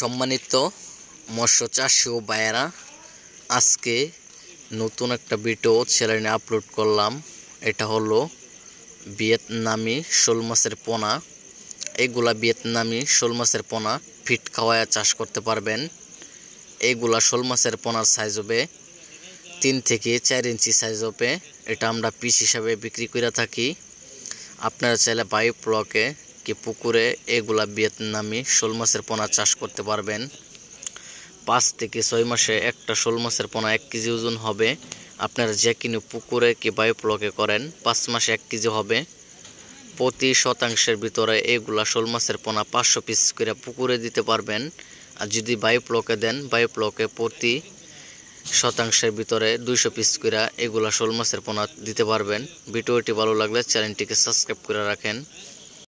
সম্মানিত মৎস্য চাষি ও বায়েরা আজকে নতুন একটা ভিডিও চ্যানেলে আপলোড করলাম এটা হলো ভিয়েতনামি শোল মাছের পোনা এইগুলা ভিয়েতনামি শোল মাছের পোনা ফিট খাওয়ায় চাষ করতে পারবেন এইগুলা শোল মাছের পোনার সাইজ হবে তিন থেকে চার ইঞ্চি সাইজ হবে এটা আমরা পিস হিসাবে বিক্রি করে থাকি আপনারা চাইলে বায়ু ব্লকে কি পুকুরে এগুলা ভিয়েতনামি শোল মাছের পোনা চাষ করতে পারবেন পাঁচ থেকে ছয় মাসে একটা শোল মাছের পোনা এক কেজি ওজন হবে আপনারা যে কিনে পুকুরে কি বায়ুপ্লকে করেন পাঁচ মাসে এক কেজি হবে প্রতি শতাংশের ভিতরে এগুলা শোল মাছের পোনা পাঁচশো পিস করে পুকুরে দিতে পারবেন আর যদি বায়ুপ্লকে দেন বায়ুপ্লকে প্রতি শতাংশের ভিতরে দুইশো পিস করে এগুলা শোল মাছের পোনা দিতে পারবেন ভিডিওটি ভালো লাগলে চ্যানেলটিকে সাবস্ক্রাইব করে রাখেন